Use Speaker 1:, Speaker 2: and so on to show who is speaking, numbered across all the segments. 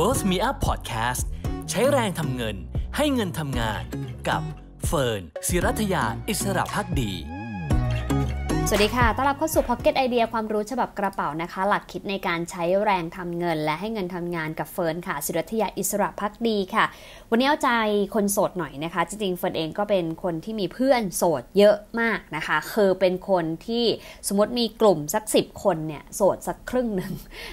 Speaker 1: Worth Me Up Podcast ใช้แรงทำเงินให้เงินทำงาน กับเฟิร์น ศิรัทยาอิสระพักดีสวัสดีค่ะ ต้อนรับเข้าสู่ Pocket Idea ความรู้ฉบับกระเป๋านะคะ หลักคิดในการใช้แรงทำเงินและให้เงินทำงานกับเฟิร์นค่ะ ศิรัทยา อิสระพักดีค่ะ วันนี้เอาใจคนโสดหน่อยนะคะ จริงๆ เฟิร์นเองก็เป็นคนที่มีเพื่อนโสดเยอะมากนะคะ คือเป็นคนที่สมมติมีกลุ่มสัก 10 คนเนี่ย โสดสักครึ่งหนึ่ง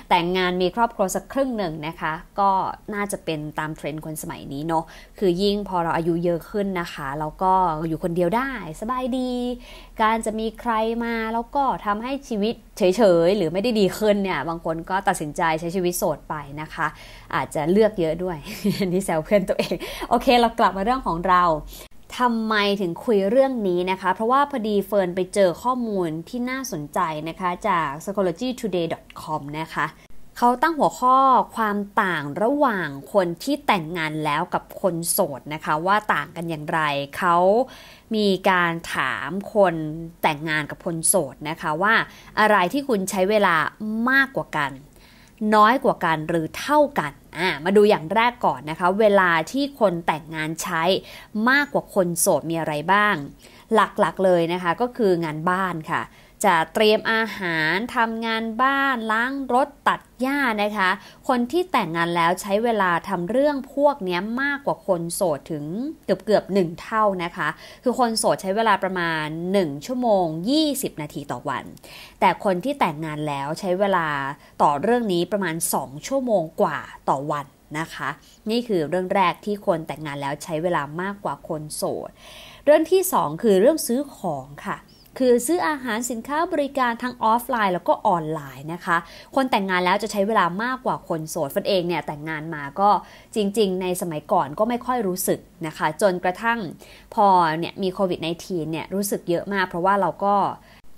Speaker 1: แต่งงานมีครอบครัวสักครึ่งหนึ่งนะคะ ก็น่าจะเป็นตามเทรนด์คนสมัยนี้เนาะ คือยิ่งพอเราอายุเยอะขึ้นนะคะแล้วก็อยู่คนเดียวได้ สบายดี การจะมีใครมาแล้วก็ทำให้ชีวิตเฉยๆ หรือไม่ได้ดีขึ้นเนี่ย บางคนก็ตัดสินใจใช้ชีวิตโสดไปนะคะ อาจจะเลือกเยอะด้วย นี่แซวเพื่อนตัวเอง โอเค เรากลับมาเรื่องของเราทำไมถึงคุยเรื่องนี้นะคะ เพราะว่าพอดีเฟิร์นไปเจอข้อมูลที่น่าสนใจนะคะจาก psychologytoday.com นะคะเขาตั้งหัวข้อความต่างระหว่างคนที่แต่งงานแล้วกับคนโสดนะคะ ว่าต่างกันอย่างไร เขามีการถามคนแต่งงานกับคนโสดนะคะ ว่าอะไรที่คุณใช้เวลามากกว่ากัน น้อยกว่ากันหรือเท่ากัน มาดูอย่างแรกก่อนนะคะ เวลาที่คนแต่งงานใช้มากกว่าคนโสดมีอะไรบ้าง หลักๆเลยนะคะ ก็คืองานบ้านค่ะจะเตรียมอาหารทำงานบ้านล้างรถตัดหญ้านะคะ คนที่แต่งงานแล้วใช้เวลาทำเรื่องพวกนี้มากกว่าคนโสดถึงเกือบเกือบหนึ่งเท่านะคะ คือคนโสดใช้เวลาประมาณ 1 ชั่วโมง 20 นาทีต่อวัน แต่คนที่แต่งงานแล้วใช้เวลาต่อเรื่องนี้ประมาณ 2 ชั่วโมงกว่าต่อวันนะคะ นี่คือเรื่องแรกที่คนแต่งงานแล้วใช้เวลามากกว่าคนโสดเรื่องที่2คือเรื่องซื้อของค่ะคือซื้ออาหารสินค้าบริการทั้งออฟไลน์แล้วก็ออนไลน์นะคะ คนแต่งงานแล้วจะใช้เวลามากกว่าคนโสดฟันเองเนี่ยแต่งงานมาก็จริง ๆในสมัยก่อนก็ไม่ค่อยรู้สึกนะคะ จนกระทั่งพอเนี่ยมีโควิด -19 เนี่ยรู้สึกเยอะมากเพราะว่าเราก็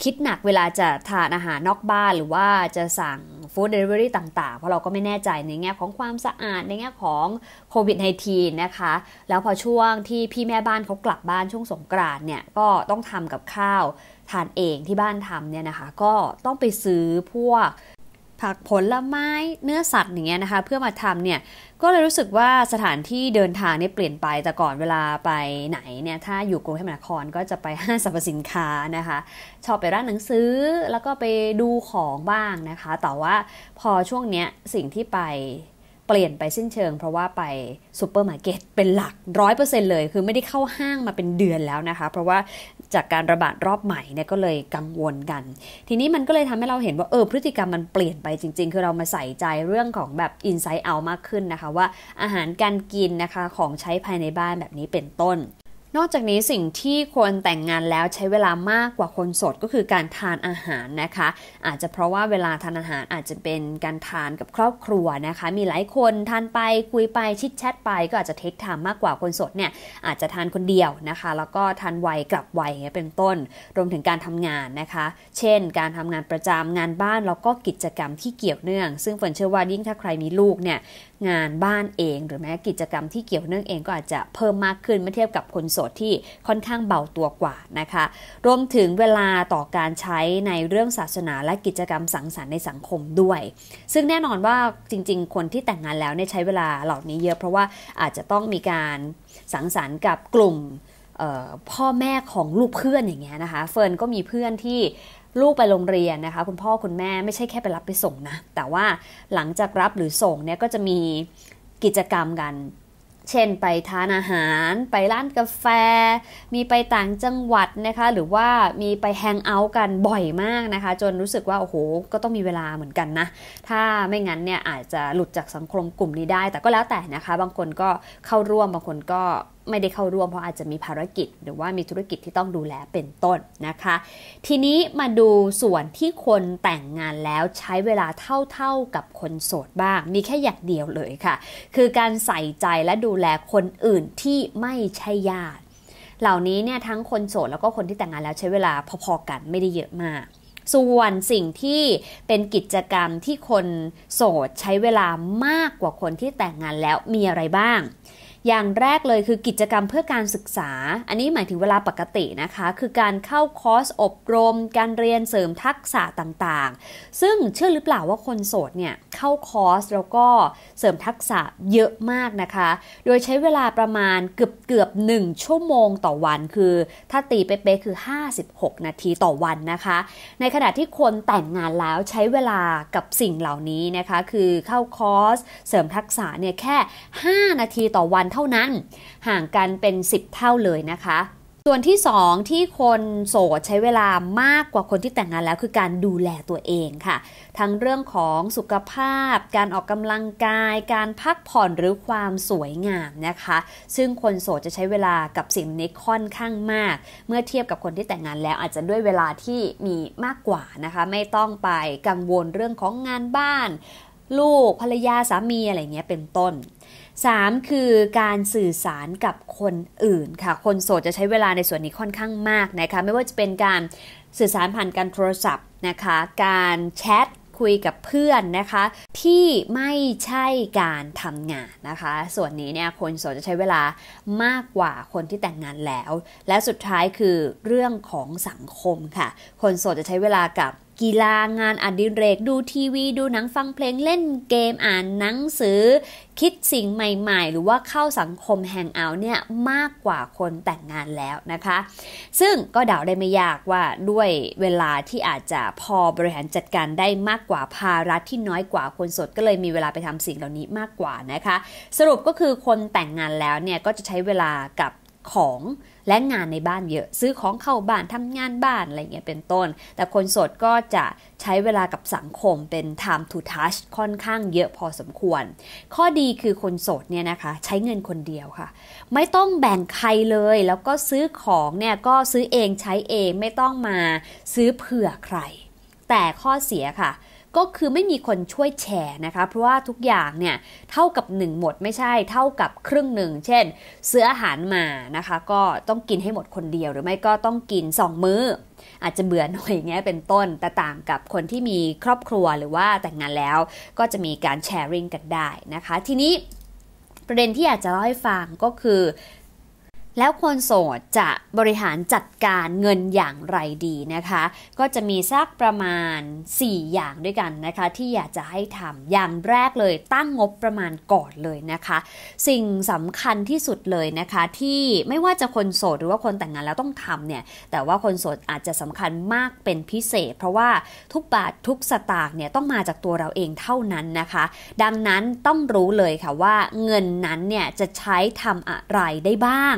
Speaker 1: คิดหนักเวลาจะทานอาหารนอกบ้านหรือว่าจะสั่งฟู้ดเดลิเวอรี่ต่าง ๆ เพราะเราก็ไม่แน่ใจในแง่ของความสะอาดในแง่ของโควิด -19 นะคะ แล้วพอช่วงที่พี่แม่บ้านเขากลับบ้านช่วงสงกรานเนี่ยก็ต้องทำกับข้าว ทานเองที่บ้านทำเนี่ยนะคะ ก็ต้องไปซื้อพวกผักผลไม้เนื้อสัตว์อย่างเงี้ยนะคะเพื่อมาทำเนี่ย ก็เลยรู้สึกว่าสถานที่เดินทางเนี่ยเปลี่ยนไปแต่ก่อนเวลาไปไหนเนี่ยถ้าอยู่กรุงเทพมหานครก็จะไปห้างสรรพสินค้านะคะ ชอบไปร้านหนังสือแล้วก็ไปดูของบ้างนะคะ แต่ว่าพอช่วงเนี้ย สิ่งที่ไปเปลี่ยนไปสิ้นเชิง เพราะว่าไปซูเปอร์มาร์เก็ตเป็นหลักร้อยเปอร์เซ็นเลยคือไม่ได้เข้าห้างมาเป็นเดือนแล้วนะคะเพราะว่าจากการระบาดรอบใหม่เนี่ยก็เลยกังวลกัน ทีนี้มันก็เลยทำให้เราเห็นว่า เออ พฤติกรรมมันเปลี่ยนไปจริงๆ คือเรามาใส่ใจเรื่องของแบบอินไซต์เอามากขึ้นนะคะ ว่าอาหารการกินนะคะ ของใช้ภายในบ้านแบบนี้เป็นต้นนอกจากนี้สิ่งที่คนแต่งงานแล้วใช้เวลามากกว่าคนโสดก็คือการทานอาหารนะคะ อาจจะเพราะว่าเวลาทานอาหารอาจจะเป็นการทานกับครอบครัวนะคะ มีหลายคนทานไปคุยไปชิดแชทไป ก็อาจจะเทคททมมากกว่าคนโสดเนี่ยอาจจะทานคนเดียวนะคะแล้วก็ทานไวกลับไวยเป็นต้นรวมถึงการทำงานนะคะ เช่น การทำงานประจำงานบ้านแล้วก็กิจกรรมที่เกี่ยวเนื่องซึ่งฝนเชื่อว่ายิ่งถ้าใครมีลูกเนี่ยงานบ้านเอง หรือแม้กิจกรรมที่เกี่ยวเนื่องเองก็อาจจะเพิ่มมากขึ้นเมื่อเทียบกับคนโสดที่ค่อนข้างเบาตัวกว่านะคะ รวมถึงเวลาต่อการใช้ในเรื่องศาสนา และกิจกรรมสังสรรค์ในสังคมด้วย ซึ่งแน่นอนว่าจริงๆ คนที่แต่งงานแล้วเนี่ยใช้เวลาเหล่านี้เยอะเพราะว่าอาจจะต้องมีการสังสรรค์กับกลุ่มพ่อแม่ของลูกเพื่อนอย่างเงี้ยนะคะเฟิร์นก็มีเพื่อนที่ลูกไปโรงเรียนนะคะคุณพ่อคุณแม่ไม่ใช่แค่ไปรับไปส่งนะแต่ว่าหลังจากรับหรือส่งเนี่ยก็จะมีกิจกรรมกันเช่นไปทานอาหาร ไปร้านกาแฟ มีไปต่างจังหวัดนะคะ หรือว่ามีไปแฮงเอาท์กันบ่อยมากนะคะ จนรู้สึกว่า โอ้โห ก็ต้องมีเวลาเหมือนกันนะ ถ้าไม่งั้นเนี่ยอาจจะหลุดจากสังคมกลุ่มนี้ได้ แต่ก็แล้วแต่นะคะ บางคนก็เข้าร่วมบางคนก็ไม่ได้เข้าร่วมเพราะอาจจะมีภารกิจหรือว่ามีธุรกิจที่ต้องดูแลเป็นต้นนะคะ ทีนี้มาดูส่วนที่คนแต่งงานแล้วใช้เวลาเท่า ๆกับคนโสดบ้าง มีแค่อย่างเดียวเลยค่ะ คือการใส่ใจและดูแลคนอื่นที่ไม่ใช่ญาติเหล่านี้เนี่ยทั้งคนโสดแล้วก็คนที่แต่งงานแล้วใช้เวลาพอๆกันไม่ได้เยอะมาก ส่วนสิ่งที่เป็นกิจกรรมที่คนโสดใช้เวลามากกว่าคนที่แต่งงานแล้วมีอะไรบ้างอย่างแรกเลยคือกิจกรรมเพื่อการศึกษา อันนี้หมายถึงเวลาปกตินะคะ คือการเข้าคอร์สอบรม การเรียนเสริมทักษะต่างๆ ซึ่งเชื่อหรือเปล่าว่าคนโสดเนี่ยเข้าคอร์สแล้วก็เสริมทักษะเยอะมากนะคะ โดยใช้เวลาประมาณเกือบเกือบ 1 ชั่วโมงต่อวัน คือถ้าตีเป๊ะๆคือ 56 นาทีต่อวันนะคะ ในขณะที่คนแต่งงานแล้วใช้เวลากับสิ่งเหล่านี้นะคะ คือเข้าคอร์สเสริมทักษะเนี่ยแค่ 5 นาทีต่อวันเท่านั้นห่างกันเป็น10เท่าเลยนะคะ ส่วนที่2ที่คนโสดใช้เวลามากกว่าคนที่แต่งงานแล้ว คือการดูแลตัวเองค่ะ ทั้งเรื่องของสุขภาพ การออกกำลังกาย การพักผ่อนหรือความสวยงามนะคะ ซึ่งคนโสดจะใช้เวลากับสิ่งนี้ค่อนข้างมาก เมื่อเทียบกับคนที่แต่งงานแล้วอาจจะด้วยเวลาที่มีมากกว่านะคะไม่ต้องไปกังวลเรื่องของงานบ้านลูกภรรยาสามีอะไรเงี้ยเป็นต้น 3. คือการสื่อสารกับคนอื่นค่ะ คนโสดจะใช้เวลาในส่วนนี้ค่อนข้างมากนะคะ ไม่ว่าจะเป็นการสื่อสารผ่านการโทรศัพท์นะคะ การแชทคุยกับเพื่อนนะคะที่ไม่ใช่การทำงานนะคะ ส่วนนี้เนี่ยคนโสดจะใช้เวลามากกว่าคนที่แต่งงานแล้ว และสุดท้ายคือเรื่องของสังคมค่ะ คนโสดจะใช้เวลากับกีฬางานอดิเรก ดู ทีวีดูหนังฟังเพลงเล่นเกมอ่านหนังสือ คิดสิ่งใหม่ๆ หรือว่าเข้าสังคมแห่งเอาเนี่ยมากกว่าคนแต่งงานแล้วนะคะ ซึ่งก็เดาได้ไม่ยากว่าด้วยเวลาที่อาจจะพอบริหารจัดการได้มากกว่าภาระที่น้อยกว่าคนสด ก็เลยมีเวลาไปทำสิ่งเหล่านี้มากกว่านะคะ สรุปก็คือคนแต่งงานแล้วเนี่ยก็จะใช้เวลากับของและงานในบ้านเยอะ ซื้อของเข้าบ้านทำงานบ้านอะไรเงี้ยเป็นต้น แต่คนโสดก็จะใช้เวลากับสังคมเป็น time to touch ค่อนข้างเยอะพอสมควร ข้อดีคือคนโสดเนี่ยนะคะ ใช้เงินคนเดียวค่ะ ไม่ต้องแบ่งใครเลย แล้วก็ซื้อของเนี่ยก็ซื้อเองใช้เองไม่ต้องมาซื้อเผื่อใคร แต่ข้อเสียค่ะก็คือไม่มีคนช่วยแชร์นะคะเพราะว่าทุกอย่างเนี่ยเท่ากับ1หมด ไม่ใช่ เท่ากับครึ่งหนึ่งเช่นซื้ออาหารมานะคะก็ต้องกินให้หมดคนเดียว หรือไม่ก็ต้องกิน 2 มื้อ อาจจะเบื่อหน่อยเงี้ยเป็นต้นแต่ต่างกับคนที่มีครอบครัวหรือว่าแต่งงานแล้ว ก็จะมีการแชร์ริงกันได้นะคะ ทีนี้ประเด็นที่อยากจะเล่าให้ฟังก็คือแล้วคนโสดจะบริหารจัดการเงินอย่างไรดีนะคะ ก็จะมีสักประมาณ 4 อย่างด้วยกันนะคะ ที่อยากจะให้ทำอย่างแรกเลยตั้งงบประมาณก่อนเลยนะคะ สิ่งสำคัญที่สุดเลยนะคะ ที่ไม่ว่าจะคนโสดหรือว่าคนแต่งงานแล้วต้องทำเนี่ย แต่ว่าคนโสดอาจจะสำคัญมากเป็นพิเศษ เพราะว่าทุกบาททุกสตางค์เนี่ยต้องมาจากตัวเราเองเท่านั้นนะคะ ดังนั้นต้องรู้เลยค่ะว่าเงินนั้นเนี่ยจะใช้ทำอะไรได้บ้าง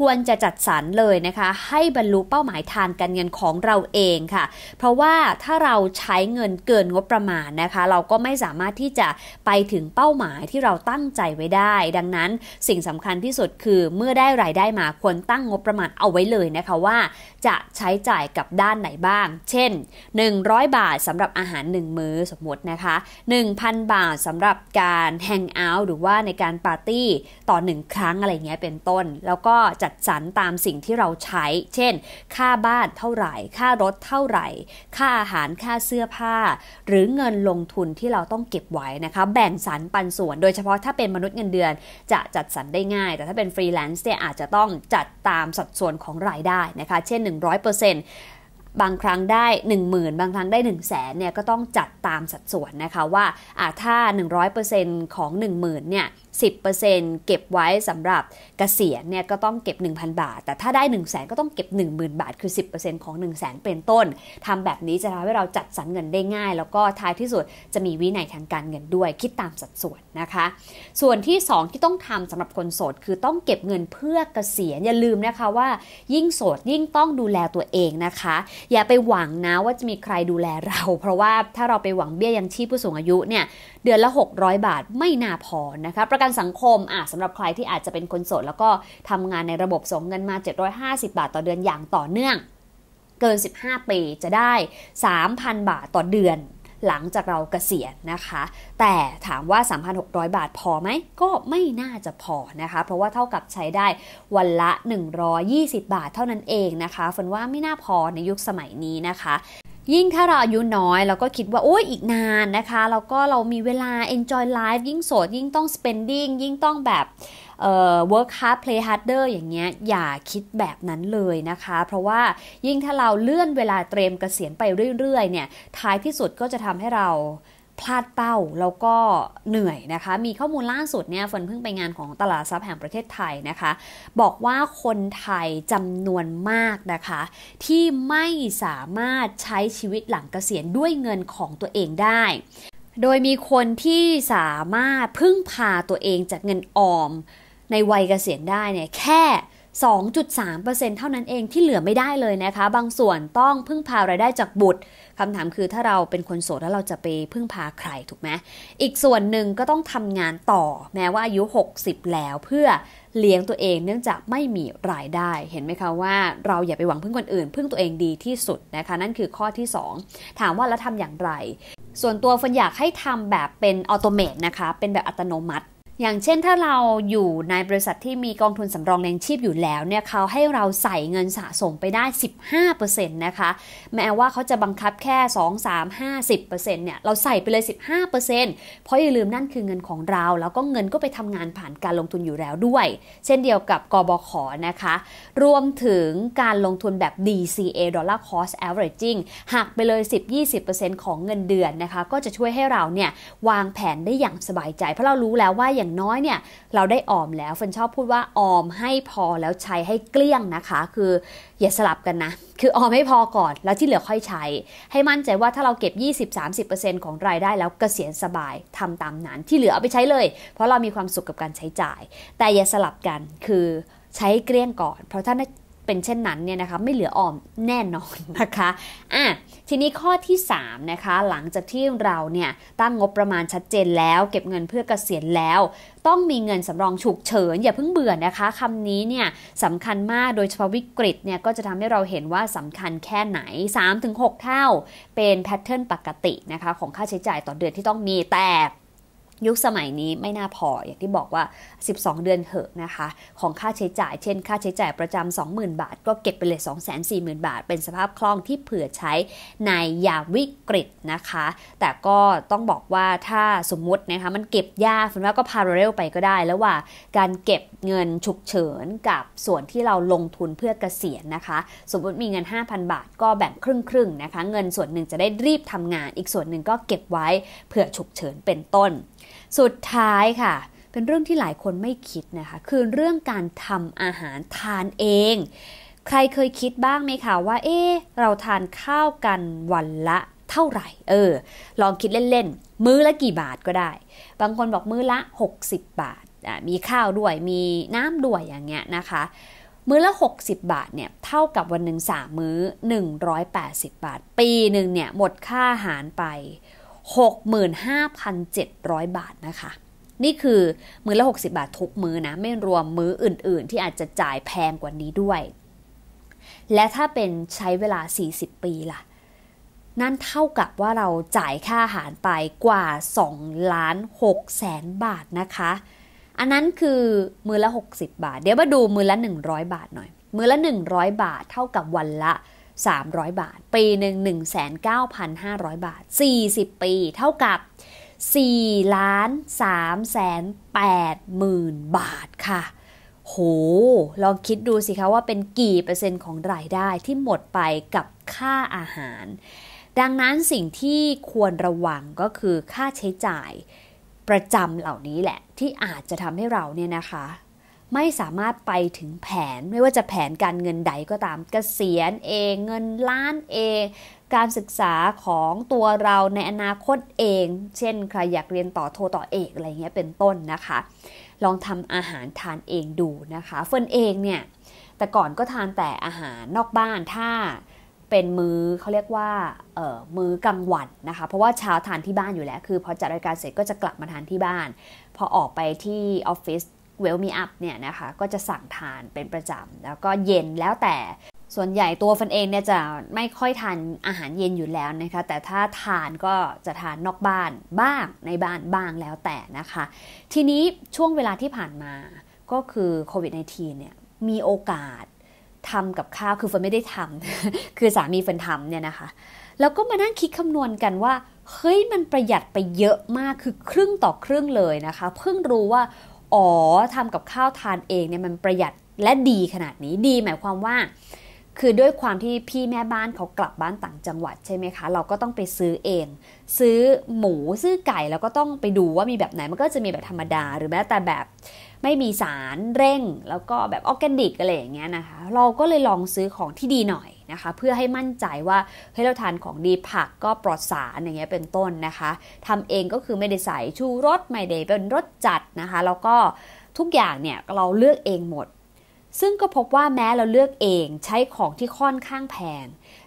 Speaker 1: ควรจะจัดสรรเลยนะคะ ให้บรรลุเป้าหมายทางการเงินของเราเองค่ะ เพราะว่าถ้าเราใช้เงินเกินงบประมาณนะคะ เราก็ไม่สามารถที่จะไปถึงเป้าหมายที่เราตั้งใจไว้ได้ ดังนั้นสิ่งสำคัญที่สุดคือเมื่อได้รายได้มาควรตั้งงบประมาณเอาไว้เลยนะคะว่าจะใช้จ่ายกับด้านไหนบ้าง เช่น 100 บาทสำหรับอาหาร 1 มื้อสมมตินะคะ 1,000 บาทสำหรับการแฮงเอาท์หรือว่าในการปาร์ตี้ต่อ1ครั้งอะไรเงี้ยเป็นต้นแล้วก็จะจัดสรรตามสิ่งที่เราใช้ เช่น ค่าบ้านเท่าไหร่ ค่ารถเท่าไหร่ ค่าอาหารค่าเสื้อผ้า หรือเงินลงทุนที่เราต้องเก็บไว้นะคะ แบ่งสรรปันส่วน โดยเฉพาะถ้าเป็นมนุษย์เงินเดือนจะจัดสรรได้ง่าย แต่ถ้าเป็นฟรีแลนซ์เนี่ยอาจจะต้องจัดตามสัดส่วนของรายได้นะคะ เช่น 100%บางครั้งได้10,000 บางครั้งได้ 1 0 0 0 0แสนเนี่ยก็ต้องจัดตามสัดส่วนนะคะว่าถ้า100%ของ10,000เนี่ย10%เก็บไว้สำหรับกเกษียณเนี่ยก็ต้องเก็บ 1,000 บาท แต่ถ้าได้ 1 0 0 0 0แสนก็ต้องเก็บ 10,000 บาทคือ 10%ของ1 0 0 0 0แสนเป็นต้นทำแบบนี้จะทำให้เราจัดสรรเงินได้ง่าย แล้วก็ท้ายที่สุดจะมีวินัยทางการเงินด้วย คิดตามสัดส่วนนะคะ ส่วนที่ 2 ที่ต้องทำสำหรับคนโสด คือต้องเก็บเงินเพื่อเกษียณอย่าลืมนะคะว่า ยิ่งโสดยิ่งต้องดูแลตัวเองนะคะ อย่าไปหวังนะว่าจะมีใครดูแลเรา เพราะว่าถ้าเราไปหวังเบี้ยยังชีพผู้สูงอายุเนี่ยเดือนละ600บาทไม่น่าพอนะคะประกันกันสังคมอ่ะสำหรับใครที่อาจจะเป็นคนโสด แล้วก็ทำงานในระบบส่งเงินมา 750 บาทต่อเดือนอย่างต่อเนื่อง เกิน 15 ปีจะได้ 3,000 บาทต่อเดือนหลังจากเราเกษียณนะคะ แต่ถามว่า 3,600 บาทพอไหมก็ไม่น่าจะพอนะคะ เพราะว่าเท่ากับใช้ได้วันละ 120 บาทเท่านั้นเองนะคะฝนว่าไม่น่าพอในยุคสมัยนี้นะคะยิ่งถ้าเราอายุน้อยเราก็คิดว่าโอ้ยอีกนานนะคะแล้วก็เรามีเวลา enjoy life ยิ่งโสดยิ่งต้อง spending ยิ่งต้องแบบเอ่อ work hard play harder อย่างเงี้ยอย่าคิดแบบนั้นเลยนะคะ เพราะว่ายิ่งถ้าเราเลื่อนเวลาเตรียมเกษียณไปเรื่อยๆเนี่ย ท้ายที่สุดก็จะทำให้เราพลาดเป้าแล้วก็เหนื่อยนะคะ มีข้อมูลล่าสุดเนี่ยฝนเพิ่งไปงานของตลาดทรัพย์แห่งประเทศไทยนะคะ บอกว่าคนไทยจำนวนมากนะคะ ที่ไม่สามารถใช้ชีวิตหลังเกษียณด้วยเงินของตัวเองได้ โดยมีคนที่สามารถพึ่งพาตัวเองจากเงินออมในวัยเกษียณได้เนี่ยแค่2.3%เท่านั้นเองที่เหลือไม่ได้เลยนะคะ บางส่วนต้องพึ่งพารายได้จากบุตรคำถามคือถ้าเราเป็นคนโสดแล้วเราจะไปพึ่งพาใครถูกไหมอีกส่วนหนึ่งก็ต้องทำงานต่อแม้ว่าอายุ 60 แล้วเพื่อเลี้ยงตัวเองเนื่องจากไม่มีรายได้เห็นไหมคะว่าเราอย่าไปหวังพึ่งคนอื่นพึ่งตัวเองดีที่สุดนะคะนั่นคือข้อที่ 2 ถามว่าแล้วทำอย่างไร ส่วนตัวฝนอยากให้ทำแบบเป็นออโตเมตนะคะเป็นแบบอัตโนมัติอย่างเช่นถ้าเราอยู่ในบริษัทที่มีกองทุนสำรองเลี้ยงชีพอยู่แล้วเนี่ยเขาให้เราใส่เงินสะสมไปได้ 15%นะคะแม้ว่าเขาจะบังคับแค่ 2 3 5 0เนี่ยเราใส่ไปเลย 15%เพราะอย่าลืมนั่นคือเงินของเราแล้วก็เงินก็ไปทำงานผ่านการลงทุนอยู่แล้วด้วย เช่นเดียวกับกบขนะคะ รวมถึงการลงทุนแบบ DCA Dollar Cost Averaging หักไปเลย10-20%ของเงินเดือนนะคะก็จะช่วยให้เราเนี่ยวางแผนได้อย่างสบายใจ เพราะเรารู้แล้วว่าอย่างางน้อยเนี่ยเราได้ออมแล้วเฟินชอบพูดว่าออมให้พอแล้วใช้ให้เกลี้ยงนะคะ คืออย่าสลับกันนะ คือออมให้พอก่อนแล้วที่เหลือค่อยใช้ ให้มั่นใจว่าถ้าเราเก็บ 20-30%ของรายได้แล้วกเกษียณสบาย ทำตามนั้นที่เหลือเอาไปใช้เลย เพราะเรามีความสุขกับการใช้จ่าย แต่อย่าสลับกันคือใช้เกลี้ยงก่อน เพราะถ้าเป็นเช่นนั้นเนี่ยนะคะไม่เหลือออมแน่นอนนะคะอ่ะทีนี้ข้อที่3นะคะหลังจากที่เราเนี่ยตั้งงบประมาณชัดเจนแล้ว เก็บเงินเพื่อกเกษียณแล้ว ต้องมีเงินสำรองฉุกเฉิน อย่าเพิ่งเบื่อนะคะคำนี้เนี่ยสำคัญมากโดยเฉพาะวิกฤตเนี่ยก็จะทำให้เราเห็นว่าสำคัญแค่ไหน 3-6 เท่าเป็นแพทเทิร์นปกตินะคะของค่าใช้จ่ายต่อเดือนที่ต้องมีแต่ยุคสมัยนี้ไม่น่าพออย่างที่บอกว่า 12 เดือนเถอะนะคะ ของค่าใช้จ่ายเช่น ค่าใช้จ่ายประจำ20,000 บาท ก็เก็บไปเลย 240,000บาท เป็นสภาพคล่องที่เผื่อใช้ในยามวิกฤตนะคะ แต่ก็ต้องบอกว่าถ้าสมมตินะคะ มันเก็บยากคุณว่าก็พาราเรลไปก็ได้แล้วว่าการเก็บเงินฉุกเฉินกับส่วนที่เราลงทุนเพื่อเกษียณนะคะ สมมติมีเงิน 5,000 บาท ก็แบ่งครึ่งครึ่งนะคะเงินส่วนหนึ่งจะได้รีบทำงานอีกส่วนหนึ่งก็เก็บไว้เผื่อฉุกเฉินเป็นต้นสุดท้ายค่ะ เป็นเรื่องที่หลายคนไม่คิดนะคะ คือ เรื่องการทำอาหารทานเอง ใครเคยคิดบ้างไหมคะว่า เอ๊เราทานข้าวกันวันละเท่าไหร่ เออ ลองคิดเล่นๆ มื้อละกี่บาทก็ได้ บางคนบอกมื้อละ 60 บาทมีข้าวด้วยมีน้ำด้วยอย่างเงี้ยนะคะ มื้อละ 60 บาทเนี่ย เท่ากับวันหนึ่งสามมื้อ180 บาท ปีหนึ่งเนี่ยหมดค่าอาหารไป65,700 บาทนะคะ นี่คือมือละ 60 บาททุกมือนะไม่รวมมื้ออื่นๆ ที่อาจจะจ่ายแพงกว่านี้ด้วย และถ้าเป็นใช้เวลา 40 ปีล่ะ นั่นเท่ากับว่าเราจ่ายค่าอาหารไปกว่า2ล้าน6แสนบาทนะคะ อันนั้นคือมือละ 60 บาท เดี๋ยวมาดูมือละ 100 บาทหน่อย มือละ 100 บาทเท่ากับวันละ300 บาท ปีหนึ่ง19,500 บาท 40 ปี เท่ากับ4ล้าน3แสน8หมื่นบาทค่ะโหลองคิดดูสิคะว่าเป็นกี่เปอร์เซ็นต์ของรายได้ที่หมดไปกับค่าอาหาร ดังนั้นสิ่งที่ควรระวังก็คือค่าใช้จ่ายประจำเหล่านี้แหละที่อาจจะทำให้เราเนี่ยนะคะไม่สามารถไปถึงแผนไม่ว่าจะแผนการเงินใดก็ตามกเกษียณเองเงินล้านเองการศึกษาของตัวเราในอนาคตเอง เช่นใครอยากเรียนต่อโทต่อเอกอะไรเงี้ยเป็นต้นนะคะ ลองทำอาหารทานเองดูนะคะเฟินเองเนี่ย แต่ก่อนก็ทานแต่อาหารนอกบ้านถ้าเป็นมือ้อเขาเรียกว่าเอ่อมื้อกลางวันนะคะ เพราะว่าเช้าทานที่บ้านอยู่แล้วคือพอจัดรายการเสร็จก็จะกลับมาทานที่บ้าน พอออกไปที่ออฟฟิศเวลมีอัพเนี่ยนะคะก็จะสั่งทานเป็นประจำแล้วก็เย็นแล้วแต่ส่วนใหญ่ตัวฟันเองเนี่ยจะไม่ค่อยทานอาหารเย็นอยู่แล้วนะคะแต่ถ้าทานก็จะทานนอกบ้านบ้างในบ้านบ้างแล้วแต่นะคะทีนี้ช่วงเวลาที่ผ่านมาก็คือโควิด -19 เนี่ยมีโอกาสทำกับข้าวคือฟันไม่ได้ทำคือสามีฟันทำเนี่ยนะคะแล้วก็มานั่งคิดคำนวณกันว่า เฮ้ยมันประหยัดไปเยอะมากคือครึ่งต่อครึ่งเลยนะคะ เพิ่งรู้ว่าอ๋อทำกับข้าวทานเองเนี่ยมันประหยัดและดีขนาดนี้ดีหมายความว่าคือด้วยความที่พี่แม่บ้านเขากลับบ้านต่างจังหวัดใช่ไหมคะ เราก็ต้องไปซื้อเอง ซื้อหมูซื้อไก่แล้วก็ต้องไปดูว่ามีแบบไหนมันก็จะมีแบบธรรมดา หรือแม้แต่แบบไม่มีสารเร่ง แล้วก็แบบออแกนิกอะไรอย่างเงี้ยนะคะเราก็เลยลองซื้อของที่ดีหน่อยนะคะเพื่อให้มั่นใจว่าเฮ้ยเราทานของดีผักก็ปลอดสารอย่างเงี้ยเป็นต้นนะคะทำเองก็คือไม่ได้ใส่ชูรสไม่ได้เป็นรสจัดนะคะ แล้วก็ทุกอย่างเนี่ยเราเลือกเองหมด ซึ่งก็พบว่าแม้เราเลือกเองใช้ของที่ค่อนข้างแพง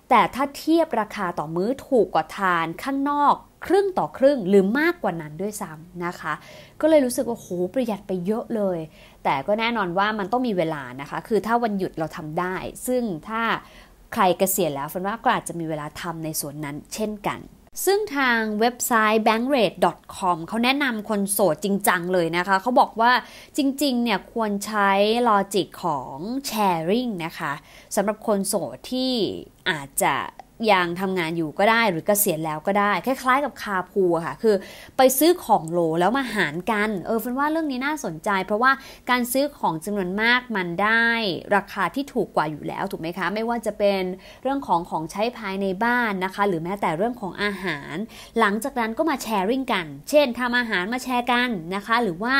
Speaker 1: แต่ถ้าเทียบราคาต่อมื้อถูกกว่าทานข้างนอกครึ่งต่อครึ่งหรือมากกว่านั้นด้วยซ้ำนะคะ ก็เลยรู้สึกว่าโหประหยัดไปเยอะเลย แต่ก็แน่นอนว่ามันต้องมีเวลานะคะคือถ้าวันหยุดเราทำได้ ซึ่งถ้าใครเกษียณแล้วฟันว่าก็อาจจะมีเวลาทำในส่วนนั้นเช่นกัน ซึ่งทางเว็บไซต์ bankrate.com เขาแนะนำคนโสดจริงจังเลยนะคะ เขาบอกว่าจริง ๆ เนี่ยควรใช้ลอจิกของ sharing นะคะสำหรับคนโสดที่อาจจะยังทำงานอยู่ก็ได้หรือเกษียณแล้วก็ได้ คล้ายๆกับ คาพูค่ะ คือ ไปซื้อของโลแล้วมาหารกันเออฟันว่าเรื่องนี้น่าสนใจเพราะว่าการซื้อของจำนวนมากมันได้ ราคาที่ถูกกว่าอยู่แล้วถูกไหมคะ ไม่ว่าจะเป็นเรื่องของของใช้ภายในบ้านนะคะ หรือแม้แต่เรื่องของอาหารหลังจากนั้นก็มาแชร์ริ่งกันเช่น ทำอาหารมาแชร์กันนะคะ หรือว่า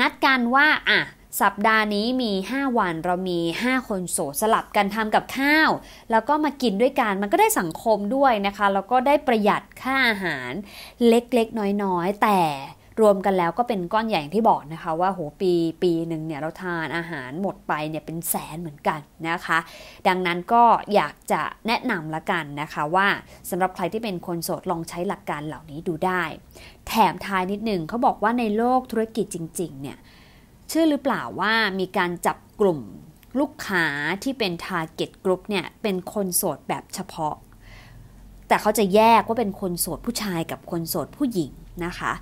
Speaker 1: นัดกันว่าอ่ะสัปดาห์นี้มี 5 วัน เรามี 5 คนโสดสลับกันทำกับข้าวแล้วก็มากินด้วยกันมันก็ได้สังคมด้วยนะคะ แล้วก็ได้ประหยัดค่าอาหารเล็กๆ น้อยๆแต่รวมกันแล้วก็เป็นก้อนใหญ่ที่บอกนะคะ ว่าโหปีปีหนึ่งเนี่ยเราทานอาหารหมดไปเนี่ยเป็นแสนเหมือนกันนะคะ ดังนั้นก็อยากจะแนะนำละกันนะคะว่าสำหรับใครที่เป็นคนโสดลองใช้หลักการเหล่านี้ดูได้ แถมท้ายนิดหนึ่งเขาบอกว่าในโลกธุรกิจจริงๆเนี่ยเชื่อหรือเปล่าว่ามีการจับกลุ่มลูกค้าที่เป็น Target Group เนี่ยเป็นคนโสดแบบเฉพาะ แต่เขาจะแยกว่าเป็นคนโสดผู้ชายกับคนโสดผู้หญิงนะคะ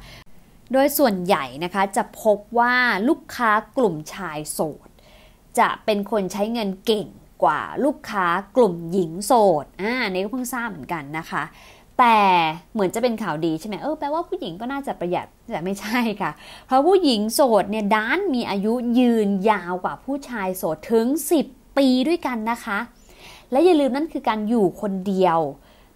Speaker 1: โดยส่วนใหญ่นะคะจะพบว่าลูกค้ากลุ่มชายโสดจะเป็นคนใช้เงินเก่งกว่าลูกค้ากลุ่มหญิงโสดอ่านี่ก็เพิ่งทราบเหมือนกันนะคะแต่เหมือนจะเป็นข่าวดีใช่ไหมเออแปลว่าผู้หญิงก็น่าจะประหยัดแต่ไม่ใช่ค่ะ เพราะผู้หญิงโสดเนี่ยด้านมีอายุยืนยาวกว่าผู้ชายโสดถึง 10 ปีด้วยกันนะคะ และอย่าลืมนั่นคือการอยู่คนเดียว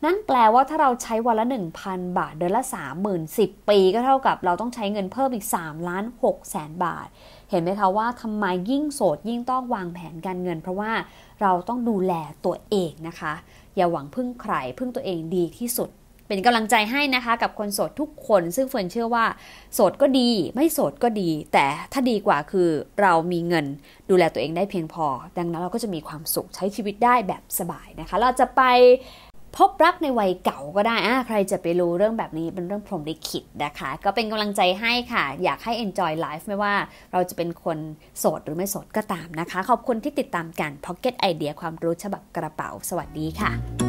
Speaker 1: นั่นแปลว่าถ้าเราใช้วันละ 1,000 บาท เดือนละ 30,000 10 ปีก็เท่ากับเราต้องใช้เงินเพิ่มอีก3ล้าน6แสนบาท เห็นไหมคะว่าทำไมยิ่งโสดยิ่งต้องวางแผนการเงิน เพราะว่าเราต้องดูแลตัวเองนะคะอย่าหวังพึ่งใคร พึ่งตัวเองดีที่สุด เป็นกำลังใจให้นะคะ กับคนโสดทุกคน ซึ่งเฟิร์นเชื่อว่า โสดก็ดี ไม่โสดก็ดี แต่ถ้าดีกว่าคือเรามีเงินดูแลตัวเองได้เพียงพอ ดังนั้นเราก็จะมีความสุขใช้ชีวิตได้แบบสบายนะคะ เราจะไปพบรักในวัยเก่าก็ได้อ่าใครจะไปรู้เรื่องแบบนี้เป็นเรื่องพรหมลิขิตนะคะ ก็เป็นกำลังใจให้ค่ะ อยากให้ enjoy life ไม่ว่าเราจะเป็นคนโสดหรือไม่โสดก็ตามนะคะ ขอบคุณที่ติดตามกัน Pocket Idea ความรู้ฉบับกระเป๋า สวัสดีค่ะ